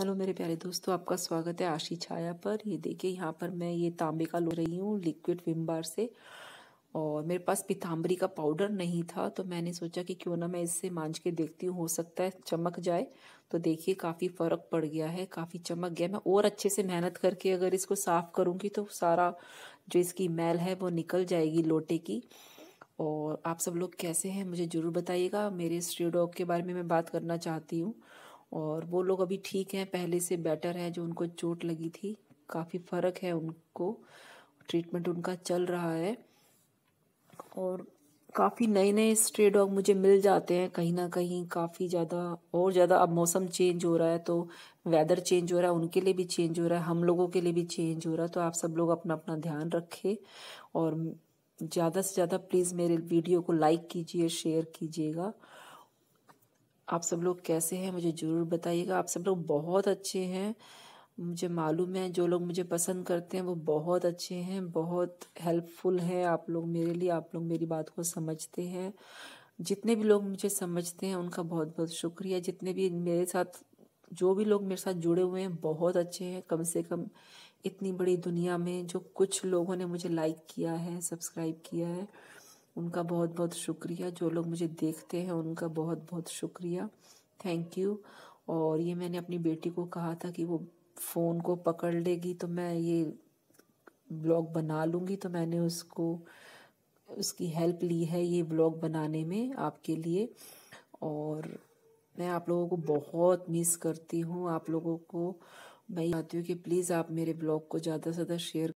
hello मेरे प्यारे दोस्तों आपका स्वागत है आशी छाया पर ये देखिए यहाँ पर मैं ये तांबे का लो रही हूँ लिक्विड विम बार से और मेरे पास पिताम्बरी का पाउडर नहीं था तो मैंने सोचा कि क्यों ना मैं इससे मांज के देखती हूँ हो सकता है चमक जाए तो देखिए काफ़ी फ़र्क पड़ गया है काफ़ी चमक गया मैं और अच्छे से मेहनत करके अगर इसको साफ़ करूँगी तो सारा जो इसकी मैल है वो निकल जाएगी लोटे की और आप सब लोग कैसे हैं मुझे ज़रूर बताइएगा मेरे स्ट्रीडॉग के बारे में मैं बात करना चाहती हूँ और वो लोग अभी ठीक हैं पहले से बेटर है जो उनको चोट लगी थी काफ़ी फ़र्क है उनको ट्रीटमेंट उनका चल रहा है और काफ़ी नए नए स्ट्रे डॉग मुझे मिल जाते हैं कहीं ना कहीं काफ़ी ज़्यादा और ज़्यादा अब मौसम चेंज हो रहा है तो वेदर चेंज हो रहा है उनके लिए भी चेंज हो रहा है हम लोगों के लिए भी चेंज हो रहा है तो आप सब लोग अपना अपना ध्यान रखें और ज़्यादा से ज़्यादा प्लीज़ मेरे वीडियो को लाइक कीजिए शेयर कीजिएगा आप सब लोग कैसे हैं मुझे ज़रूर बताइएगा आप सब लोग बहुत अच्छे हैं मुझे मालूम है जो लोग मुझे पसंद करते हैं वो बहुत अच्छे हैं बहुत हेल्पफुल हैं आप लोग मेरे लिए आप लोग मेरी बात को समझते हैं जितने भी लोग मुझे समझते हैं उनका बहुत बहुत शुक्रिया जितने भी मेरे साथ जो भी लोग मेरे साथ जुड़े हुए हैं बहुत अच्छे हैं कम से कम इतनी बड़ी दुनिया में जो कुछ लोगों ने मुझे लाइक किया है सब्सक्राइब किया है उनका बहुत बहुत शुक्रिया जो लोग मुझे देखते हैं उनका बहुत बहुत शुक्रिया थैंक यू और ये मैंने अपनी बेटी को कहा था कि वो फ़ोन को पकड़ लेगी तो मैं ये ब्लॉग बना लूँगी तो मैंने उसको उसकी हेल्प ली है ये ब्लॉग बनाने में आपके लिए और मैं आप लोगों को बहुत मिस करती हूँ आप लोगों को मैं चाहती हूँ कि प्लीज़ आप मेरे ब्लॉग को ज़्यादा से ज़्यादा शेयर